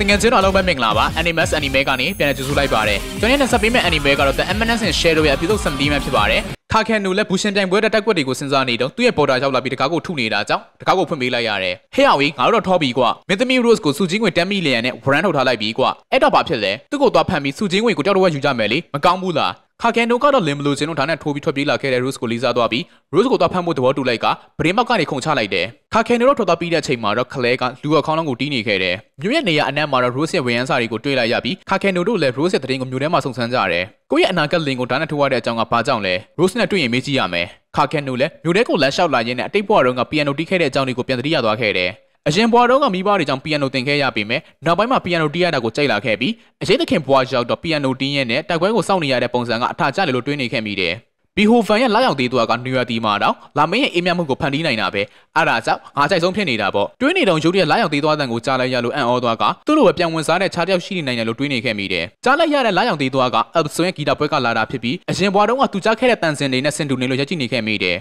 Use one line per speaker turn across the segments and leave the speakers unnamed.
တငယ်ချင်းတို့အလုံးပဲမင်္ဂလာပါ Animax Anime ကနေပြန်လည်ကြိုဆိုလိုက်ပါတယ်ကျွန်တော်နဲ့ဆက်ပေးမယ့် Anime ကတော့ The Eminence and Shadow ရဲ့အပြည့်စုံစံပြီးမှဖြစ်ပါတယ်ခါခန်နူလက်ဘူရှင်တိုင်ပွဲတက်ကွက်တွေကိုစဉ်းစားနေတော့သူ့ရဲ့ပေါ်တာရောက်လာပြီးတကားကိုထုနေတာကြောင့်တကားကိုဖွင့်ပေးလိုက်ရတယ်။ဟဲ့အောင်ကြီးငါတို့တော့ထောပြီးကွာ။မင်းသမီး Rose ကိုစုချင်းဝင်10မီလီယံနဲ့ဝရန်ထုတ်ထားလိုက်ပြီးကွာ။အဲ့တော့ဘာဖြစ်လဲ။သူ့ကိုသွားဖမ်းပြီးစုချင်းဝင်ကိုကြောက်တော့ဝက်ယူကြမယ်လေ။မကောင်းဘူးလား။ခါကန်နိုကတော့လင်ဘလိုဂျင်တို့ဒါနဲ့ထိုးပြီးထွက်ပြေးလာခဲ့တဲ့ Rose ကိုလေးစားသွားပြီး Rose ကိုသွားဖမ်းဖို့သဘောတူလိုက်ကဗရင်မောက်ကနေခုန်ချလိုက်တယ်ခါကန်နိုတော့ထွက်သွားပြီးတဲ့အချိန်မှာတော့ Claire ကလူအခေါင်းလုံးကိုတီးနေခဲ့တယ်မြို့ရဲ့နေရာအနက်မှာတော့ Rose ရဲ့ဝေယမ်းစာတွေကိုတွေ့လိုက်ရပြီးခါကန်နိုတို့လည်း Rose ရဲ့တရင်ကိုမြို့ထဲမှာစုံစမ်းကြတယ်ကိုယ့်ရဲ့အနာဂတ်လင်ကိုဒါနဲ့ထိုးရတဲ့အကြောင်းကဘာကြောင့်လဲ Rose နဲ့တွေ့ရင်မေးကြည့်ရမယ်ခါကန်နိုလည်းမြို့ထဲကိုလမ်းလျှောက်လာရင်းနဲ့အတိတ်ဘဝတုန်းက piano တီးခဲ့တဲ့အကြောင်းတွေကိုပြန်သတိရသွားခဲ့တယ်အရင်ဘွားတော့ကမိဘတွေကြောင့်ပီယန်နိုသင်ခဲ့ရပေမဲ့နောက်ပိုင်းမှာပီယန်နိုတီးရတာကိုကြိုက်လာခဲ့ပြီးအရေးသခင်ဘွားရောက်တော့ပီယန်နိုတီးရင်းနဲ့တိုက်ပွဲကိုစောင့်နေရတဲ့ပုံစံကအထာကျတယ်လို့တွေးနေခဲ့မိတယ်ဘီဟိုဖန်ရဲ့လာရောက်သေးသူကနယူးယောက်ဒီမှာတော့လာမင်းရဲ့အေးမြမှုကိုဖန်တီးနိုင်တာပဲအဲ့ဒါကြောင့်ငါကြိုက်ဆုံးဖြစ်နေတာပေါ့တွေးနေတော့ရုပ်ရဲ့လာရောက်သေးသွားတဲ့ကိုကြားလိုက်ရလို့အံ့ဩသွားကသူ့လိုပဲပြန်ဝင်စားတဲ့ခြားတယောက်ရှိနေနိုင်တယ်လို့တွေးနေခဲ့မိတယ်ကြားလိုက်ရတဲ့လာရောက်သေးသွားကအပ်ဆွန်ရဲ့ဂီတာပွဲကလာတာဖြစ်ပြီးအရင်ဘွားတုန်းကသူကြားခဲ့တဲ့တန်စင်တွေနဲ့ဆင်တူနေလို့ရက်ကြည့်နေခဲ့မိတယ်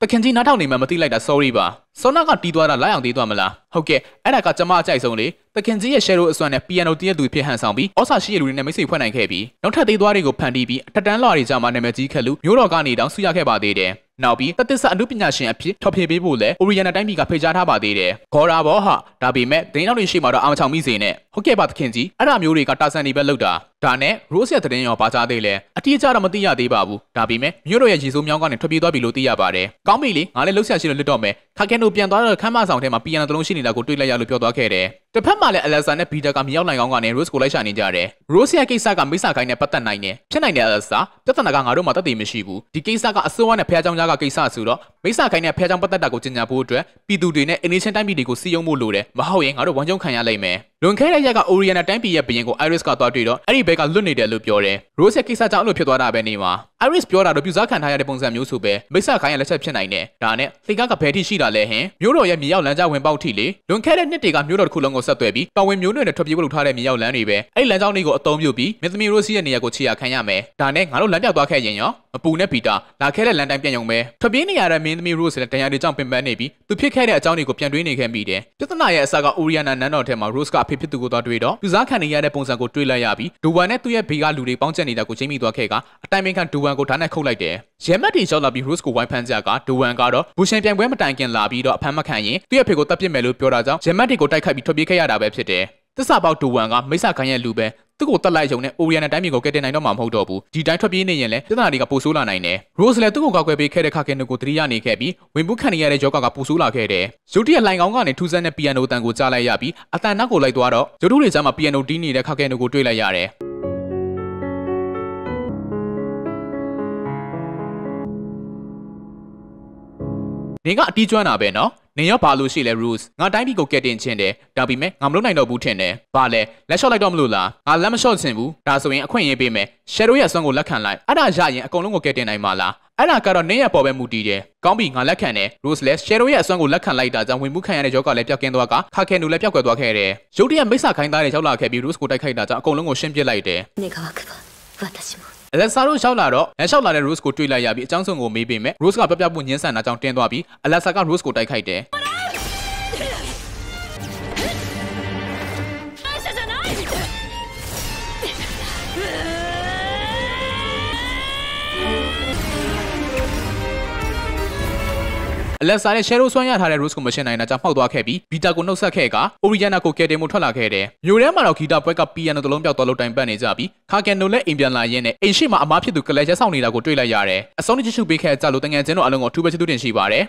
တခင်ကြီးနားထောင်နေမှမသိလိုက်တာ sorry ပါစောနာကတီးသွားတာလိုက်အောင်တီးသွားမလားဟုတ်ကဲ့အဲ့ဒါကကျမအကြိုက်ဆုံးလေသခင်ကြီးရဲ့ shadow အစွမ်းနဲ့ piano တီးတဲ့သူဖြစ်ဟန်ဆောင်ပြီးဩစာရှိရဲ့လူတွေနဲ့မိတ်ဆွေဖွဲ့နိုင်ခဲ့ပြီးနောက်ထပ်သေးသွားတွေကိုဖန်တီးပြီးအထက်တန်းလာတွေကြမှာနာမည်ကြီးခက်လူမျိုးတော်ကနေတောင်ဆူရခဲ့ပါသေးတယ်နောက်ပြီးတသစ္စာအမှုပညာရှင်အဖြစ်ထော်ဖြေပေးဖို့လဲ Oriana တိုင်းပြည်ကဖိတ်ကြားထားပါသေးတယ်။ခေါ်တာဘောဟာဒါပေမဲ့ဒင်းနောက်တွေရှိမှတော့အာမချောင်မိစေနဲ့။ဟုတ်ကဲ့ပါသခင်ကြီးအဲ့ဒါမျိုးတွေကတာဆန်နေပဲလောက်တာ။ဒါနဲ့ Rose ရဲ့သတင်းရောပါကြသေးလဲ။အတိအကျတော့မသိရသေးပါဘူး။ဒါပေမဲ့မြို့တော်ရဲ့ရေစိုးမြောင်းကနေထွက်ပြေးသွားပြီလို့သိရပါတယ်။ကောင်းပြီလေငါလည်းလှုပ်ရှားရှိလို့လွတ်တော့မယ်ခါကဲနိုပြန်သွားတော့ခမ်းမဆောင်ထဲမှာပီယန်နှလုံးရှိနေတာကိုတွေ့လိုက်ရလို့ပြောသွားခဲ့တယ်တစ်ဖက်မှာလည်းအလက်ဆာနဲ့ဘီတာကမြောက်နိုင်ကောင်းကနေရိုးစ်ကိုလိုက်ရှာနေကြတယ်။ရိုးစ်ရဲ့ကိစ္စကမိစာခိုင်းနဲ့ပတ်သက်နိုင်တယ်။ဖြစ်နိုင်တဲ့အလက်ဆာပြဿနာကငါတို့မှတတ်သိမရှိဘူး။ဒီကိစ္စကအစိုးရနဲ့ဖះเจ้าကြားကကိစ္စဆိုတော့မိစာခိုင်းနဲ့ဖះเจ้าပတ်သက်တာကိုကျင်ညာဖို့အတွက်ပြည်သူတွေနဲ့အင်းချင်းတိုင်းပြည်တွေကိုစီယုံဖို့လိုတယ်။မဟုတ်ရင်ငါတို့ဝမ်းကြုံခံရလိမ့်မယ်။လွန်ခဲ့တဲ့ရက်က Oriana တိုင်းပြည်ရဲ့ဘရင်ကို Iris ကသွားတွေ့တော့အဲ့ဒီဘက်ကလွတ်နေတယ်လို့ပြောတယ်။ Rose ရဲ့ကိစ္စကြောင့်အဲ့လိုဖြစ်သွားတာပဲနေမှာ။ Iris ပြောတာတော့ပြူစားခံထားရတဲ့ပုံစံမျိုးဆိုပဲမိစခိုင်းရဲ့လက်ချက်ဖြစ်နိုင်တယ်။ဒါနဲ့လေကားကဘယ်ထိရှိတာလဲဟင်။မြို့တော်ရဲ့မြေရောက်လမ်းကြောင်းဝင်ပေါက်ထိလေလွန်ခဲ့တဲ့နှစ်တွေကမြို့တော်တစ်ခုလုံးကိုကိုဆက်သွယ်ပြီးပဝင်မျိုးနွယ်နဲ့ထွက်ပြေးဖို့လုပ်ထားတဲ့မြေရောက်လမ်းတွေပဲအဲ့လမ်းကြောင်းတွေကိုအသုံးပြုပြီးမင်းသမီးရိုးစီရဲ့နေရာကိုခြေရာခံရမယ်ဒါနဲ့ငါတို့လမ်းပြောက်သွားခဲ့ရင်ရောမပူနဲ့ပီတာလာခဲ့တဲ့လမ်းတိုင်းပြန်ရုံပဲထွက်ပြေးနေရတဲ့မင်းသမီးရိုးစီနဲ့တန်ရာတွေကြောင့်ပင်ပန်းနေပြီးသူဖြစ်ခဲ့တဲ့အကြောင်းတွေကိုပြန်တွေးနေခဲ့မိတယ်ပြဿနာရဲ့အစကအိုရီယာနာနန်းတော်ထဲမှာ Rose ကအဖေဖြစ်သူကိုသွားတွေ့တော့လူစားခံနေရတဲ့ပုံစံကိုတွေ့လိုက်ရပြီးဒူဝမ်နဲ့သူ့ရဲ့ဘေးကလူတွေပေါင်းချက်နေတာကိုချိန်မိသွားခဲ့ကအတိုင်ပင်ခံဒူဝမ်ကိုဓာတ်နဲ့ခုတ်လိုက်တယ်ရဲမတ်တီရောက်လာပြီး Rose ကိုဝိုင်းဖမ်းကြကဒူဝမ်ကတော့ဘူရှင်ပြိုင်ပွဲမတိုင်ခင်လာပြီးတော့အဖမ်းမခံရင်သူ့ရဲ့ဖေကိုတပ်ပစ်မယ်လို့ပြောတာကြောင့်ရဲမတ်တီကိုတိုက်ခိုက်ပြီးထွက်ပြေးခဲ့ရတာပဲဖြစ်တယ်တစ္ဆာပေါက်ဒူဝမ်ကမိဆာခိုင်းရဲ့လူပဲသူ့ကိုတက်လိုက်ရုံနဲ့အိုရီယန်နဲ့တိုင်းပြည်ကိုကယ်တင်နိုင်တော့မှာမဟုတ်တော့ဘူးဒီတိုင်းထွက်ပြေးနေရင်လည်းပြဿနာတွေကပိုဆိုးလာနိုင်တယ်ရိုးစ်လည်းသူ့ကိုကောက်ွယ်ပေးခဲ့တဲ့ခါကဲနူကိုသတိရနေခဲ့ပြီးဝင်ပူးခံရတဲ့ယောဂကပိုဆိုးလာခဲ့တယ်ရုတ်တရက်လိုင်ကောင်းကနေထူးဆန်းတဲ့ပီယန်နိုတန်ကိုကြားလိုက်ရပြီးအတန်နောက်ကိုလိုက်သွားတော့ရုတ်ထုတွေကြားမှာပီယန်နိုတီးနေတဲ့ခါကဲနူကိုတွေ့လိုက်ရတယ်နင်ကအတီးကျွမ်းတာပဲနော်နင်ရောဘာလို့ရှိလဲ rules ငါတိုင်းပြည်ကိုကက်တင်ချင်းတယ်ဒါပေမဲ့ငါမလုပ်နိုင်တော့ဘူးထင်တယ်ဘာလဲလက်လျှော့လိုက်တော့မလို့လားငါလက်မလျှော့ချင်ဘူးဒါဆိုရင်အခွင့်အရေးပေးမယ် shadow ရဲ့အစွမ်းကိုလက်ခံလိုက်အဲ့ဒါရရင်အကုန်လုံးကိုကက်တင်နိုင်မှာလားအဲ့ဒါကတော့နင်းရပေါ်ပဲမူတည်တယ်။ကောင်းပြီငါလက်ခံတယ်။ Rose လည်း Shadow ရဲ့အစွမ်းကိုလက်ခံလိုက်တာကြောင့်ဝင်မှုခံရတဲ့ယောဂလည်းပျောက်ကင်းသွားကခါခဲနူလည်းပျောက်ကွယ်သွားခဲ့တယ်။ရုတ်တရက်မိစ္ဆာခိုင်းသားတဲ့ရောက်လာခဲ့ပြီး Rose ကိုတိုက်ခိုက်တာကြောင့်အကုန်လုံးကိုရှင်းပြလိုက်တယ်။။ Alexa တို့လျှောက်လာတော့လမ်းလျှောက်လာတဲ့ Rose ကိုတွေ့လိုက်ရပြီးအကြောင်းစုံကိုမေးပေမဲ့ Rose ကပြပြမှုညှင်းဆန်တာကြောင့်တင်းသွားပြီး Alexa က Rose ကိုတိုက်ခိုက်တယ်။အလက်ဆာနဲ့ Shadow ဆွမ်းရထားတဲ့ Rose ကိုမရှင်းနိုင်တာကြောင့်မှောက်သွားခဲ့ပြီး Vita ကိုနှုတ်ဆက်ခဲ့က Oriana ကိုကယ်တင်မှုထွက်လာခဲ့တယ်။မြို့ထဲမှာတော့ Gita ပွဲက Piano တစ်လုံးပြောက်သွားလို့တိုင်ပတ်နေကြပြီး Kaken တို့လည်းအိမ်ပြန်လာရင်းနဲ့အိမ်ရှိမှာအမားဖြစ်သူကလည်းရက်ဆောင်နေတာကိုတွေ့လိုက်ရတယ်။အဆုံးတစ်ချက်ရှုပေးခဲ့ကြလို့တငယ်ချင်းတို့အလုံးကိုအထူးပဲကျေးဇူးတင်ရှိပါတယ်။